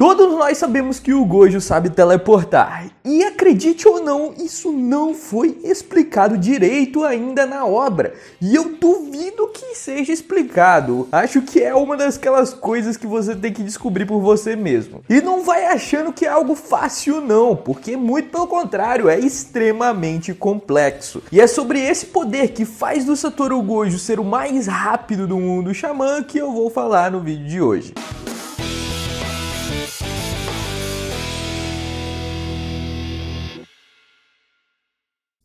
Todos nós sabemos que o Gojo sabe teleportar, e acredite ou não, isso não foi explicado direito ainda na obra, e eu duvido que seja explicado. Acho que é uma daquelas coisas que você tem que descobrir por você mesmo. E não vai achando que é algo fácil não, porque muito pelo contrário, é extremamente complexo. E é sobre esse poder que faz do Satoru Gojo ser o mais rápido do mundo Xamã que eu vou falar no vídeo de hoje.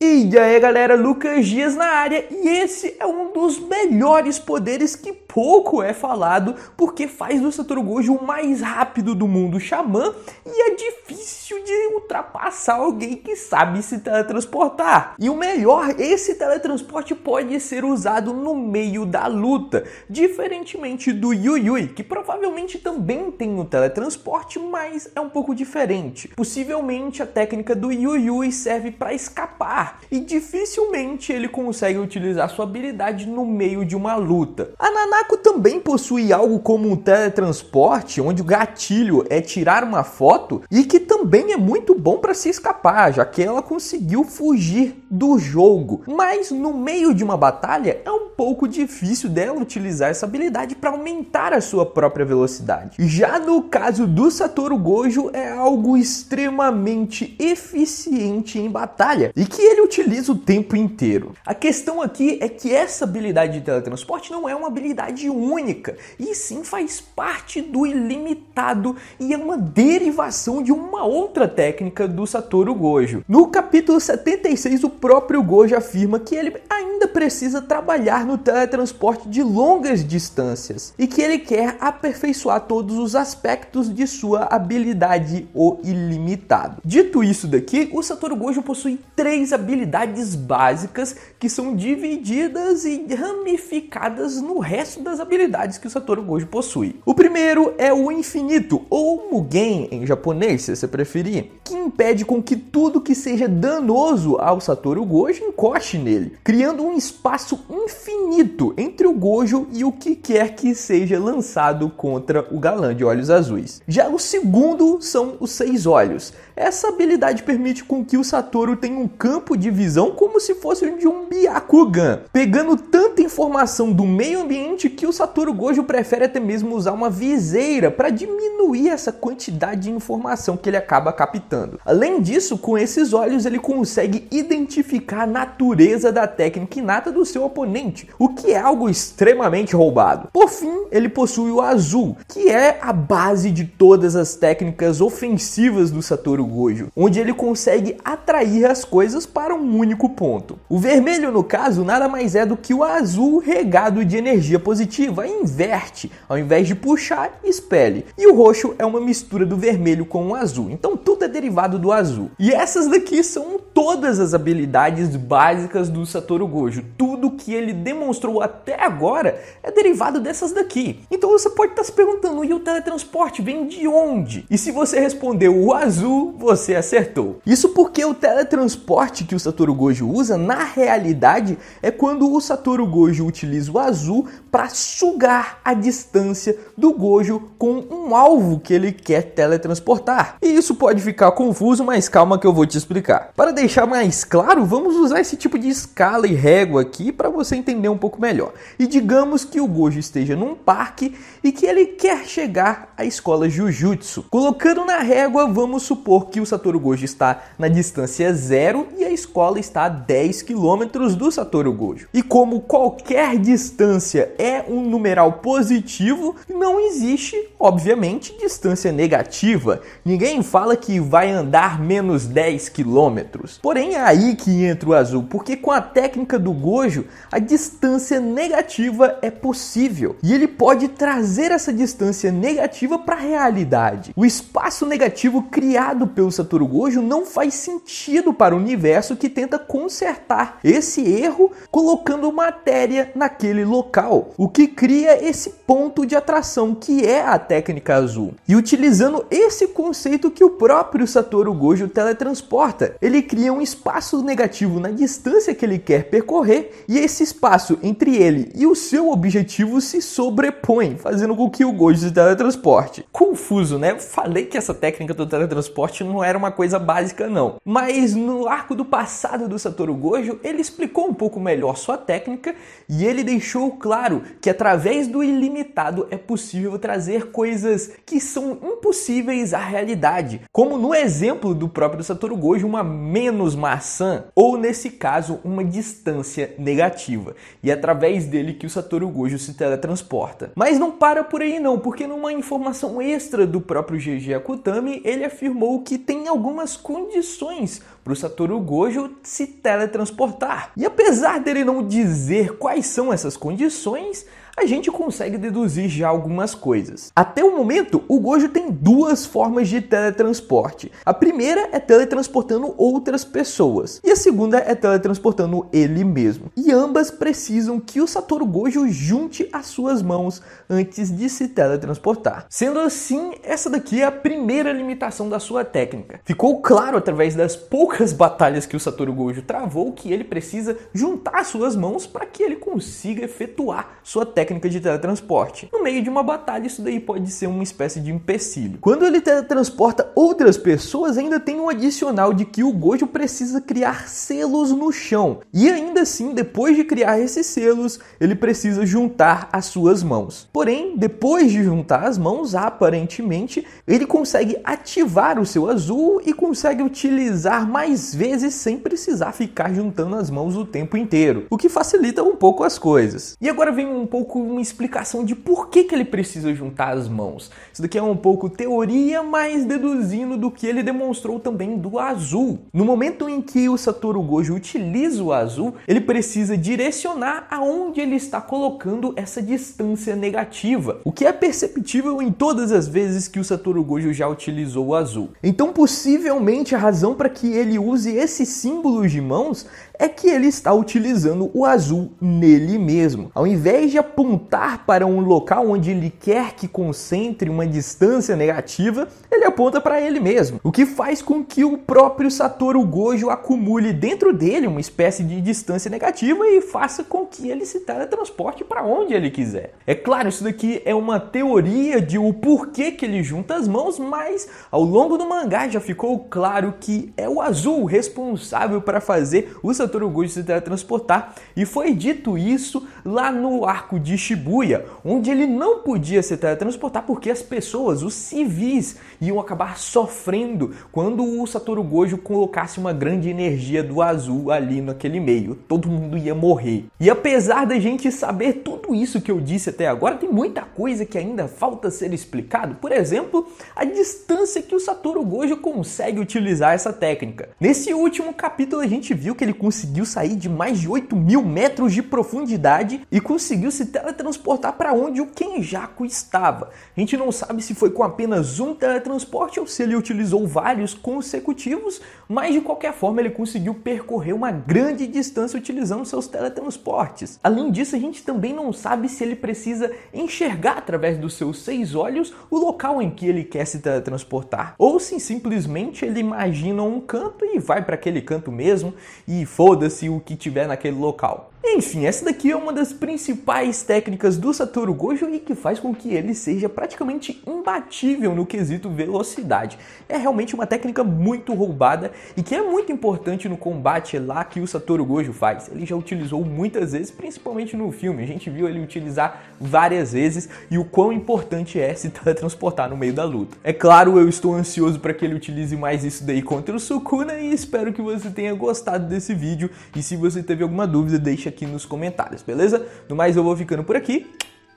E aí galera, Lucas Dias na área e esse é um dos melhores poderes que pouco é falado porque faz do Satoru Gojo o mais rápido do mundo xamã e é difícil de ultrapassar alguém que sabe se teletransportar. E o melhor, esse teletransporte pode ser usado no meio da luta, diferentemente do Yuyui, que provavelmente também tem o teletransporte, mas é um pouco diferente. Possivelmente a técnica do Yuyui serve para escapar e dificilmente ele consegue utilizar sua habilidade no meio de uma luta. A Nanako também possui algo como um teletransporte, onde o gatilho é tirar uma foto e que também é muito bom para se escapar, já que ela conseguiu fugir do jogo. Mas no meio de uma batalha é um pouco difícil dela utilizar essa habilidade para aumentar a sua própria velocidade. Já no caso do Satoru Gojo é algo extremamente eficiente em batalha e que ele utiliza o tempo inteiro. A questão aqui é que essa habilidade de teletransporte não é uma habilidade única, e sim faz parte do ilimitado e é uma derivação de uma outra técnica do Satoru Gojo. No capítulo 76, o próprio Gojo afirma que ele ainda precisa trabalhar no teletransporte de longas distâncias e que ele quer aperfeiçoar todos os aspectos de sua habilidade O Ilimitado. Dito isso daqui, o Satoru Gojo possui três habilidades básicas que são divididas e ramificadas no resto das habilidades que o Satoru Gojo possui. O primeiro é o infinito, ou Mugen em japonês, se você preferir, que impede com que tudo que seja danoso ao Satoru Gojo encoste nele, criando um espaço infinito entre o Gojo e o que quer que seja lançado contra o galã de olhos azuis. Já o segundo são os seis olhos. Essa habilidade permite com que o Satoru tenha um campo de visão como se fosse de um Byakugan, pegando tanto tanta informação do meio ambiente que o Satoru Gojo prefere até mesmo usar uma viseira para diminuir essa quantidade de informação que ele acaba captando. Além disso, com esses olhos ele consegue identificar a natureza da técnica inata do seu oponente, o que é algo extremamente roubado. Por fim, ele possui o azul, que é a base de todas as técnicas ofensivas do Satoru Gojo, onde ele consegue atrair as coisas para um único ponto. O vermelho, no caso, nada mais é do que o azul azul regado de energia positiva inverte, ao invés de puxar, expele. E o roxo é uma mistura do vermelho com o azul, então tudo é derivado do azul. E essas daqui são todas as habilidades básicas do Satoru Gojo. Tudo que ele demonstrou até agora é derivado dessas daqui. Então você pode estar se perguntando: e o teletransporte vem de onde? E se você respondeu o azul, você acertou. Isso porque o teletransporte que o Satoru Gojo usa, na realidade, é quando o Satoru Gojo utiliza o azul para sugar a distância do Gojo com um alvo que ele quer teletransportar. E isso pode ficar confuso, mas calma que eu vou te explicar. Para deixar mais claro, vamos usar esse tipo de escala e régua aqui para você entender um pouco melhor. E digamos que o Gojo esteja num parque e que ele quer chegar à escola Jujutsu. Colocando na régua, vamos supor que o Satoru Gojo está na distância zero e a escola está a 10 quilômetros do Satoru Gojo. E como qual qualquer distância é um numeral positivo, não existe Obviamente, distância negativa, ninguém fala que vai andar menos 10 quilômetros. Porém, é aí que entra o azul, porque com a técnica do Gojo, a distância negativa é possível e ele pode trazer essa distância negativa para a realidade. O espaço negativo criado pelo Satoru Gojo não faz sentido para o universo que tenta consertar esse erro colocando matéria naquele local, o que cria esse ponto de atração que é a Terra técnica azul. E utilizando esse conceito que o próprio Satoru Gojo teletransporta, ele cria um espaço negativo na distância que ele quer percorrer e esse espaço entre ele e o seu objetivo se sobrepõe, fazendo com que o Gojo se teletransporte. Confuso, né? Falei que essa técnica do teletransporte não era uma coisa básica não, mas no arco do passado do Satoru Gojo, ele explicou um pouco melhor sua técnica e ele deixou claro que através do ilimitado é possível trazer coisas que são impossíveis à realidade, como no exemplo do próprio Satoru Gojo, uma menos maçã, ou nesse caso, uma distância negativa. E é através dele que o Satoru Gojo se teletransporta. Mas não para por aí não, porque numa informação extra do próprio GG Akutami, ele afirmou que tem algumas condições para o Satoru Gojo se teletransportar. E apesar dele não dizer quais são essas condições, a gente consegue deduzir já algumas coisas. Até o momento, o Gojo tem duas formas de teletransporte. A primeira é teletransportando outras pessoas, e a segunda é teletransportando ele mesmo. E ambas precisam que o Satoru Gojo junte as suas mãos antes de se teletransportar. Sendo assim, essa daqui é a primeira limitação da sua técnica. Ficou claro através das poucas batalhas que o Satoru Gojo travou que ele precisa juntar as suas mãos para que ele consiga efetuar sua técnica técnica de teletransporte. No meio de uma batalha, isso daí pode ser uma espécie de empecilho. Quando ele teletransporta outras pessoas, ainda tem um adicional de que o Gojo precisa criar selos no chão. E ainda assim, depois de criar esses selos, ele precisa juntar as suas mãos. Porém, depois de juntar as mãos, aparentemente, ele consegue ativar o seu azul e consegue utilizar mais vezes sem precisar ficar juntando as mãos o tempo inteiro, o que facilita um pouco as coisas. E agora vem um pouco pouco uma explicação de por que, que ele precisa juntar as mãos. Isso daqui é um pouco teoria, mas deduzindo do que ele demonstrou também do azul. No momento em que o Satoru Gojo utiliza o azul, ele precisa direcionar aonde ele está colocando essa distância negativa, o que é perceptível em todas as vezes que o Satoru Gojo já utilizou o azul. Então, possivelmente, a razão para que ele use esse símbolo de mãos é que ele está utilizando o azul nele mesmo. Ao invés de apontar apontar para um local onde ele quer que concentre uma distância negativa, ele aponta para ele mesmo, o que faz com que o próprio Satoru Gojo acumule dentro dele uma espécie de distância negativa e faça com que ele se teletransporte para onde ele quiser. É claro, isso daqui é uma teoria de o porquê que ele junta as mãos, mas ao longo do mangá já ficou claro que é o azul responsável para fazer o Satoru Gojo se teletransportar e foi dito isso lá no arco de de Shibuya, onde ele não podia se teletransportar porque as pessoas, os civis, iam acabar sofrendo quando o Satoru Gojo colocasse uma grande energia do azul ali naquele meio. Todo mundo ia morrer. E apesar da gente saber tudo isso que eu disse até agora, tem muita coisa que ainda falta ser explicado. Por exemplo, a distância que o Satoru Gojo consegue utilizar essa técnica. Nesse último capítulo a gente viu que ele conseguiu sair de mais de 8 mil metros de profundidade e conseguiu se teletransportar para onde o Kenjaku estava. A gente não sabe se foi com apenas um teletransporte ou se ele utilizou vários consecutivos, mas de qualquer forma ele conseguiu percorrer uma grande distância utilizando seus teletransportes. Além disso, a gente também não sabe se ele precisa enxergar através dos seus seis olhos o local em que ele quer se teletransportar, ou se simplesmente ele imagina um canto e vai para aquele canto mesmo e foda-se o que tiver naquele local. Enfim, essa daqui é uma das principais técnicas do Satoru Gojo e que faz com que ele seja praticamente imbatível no quesito velocidade. É realmente uma técnica muito roubada e que é muito importante no combate lá que o Satoru Gojo faz. Ele já utilizou muitas vezes, principalmente no filme. A gente viu ele utilizar várias vezes e o quão importante é se teletransportar no meio da luta. É claro, eu estou ansioso para que ele utilize mais isso daí contra o Sukuna e espero que você tenha gostado desse vídeo. E se você teve alguma dúvida, deixa aqui nos comentários, beleza? No mais, eu vou ficando por aqui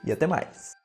e até mais.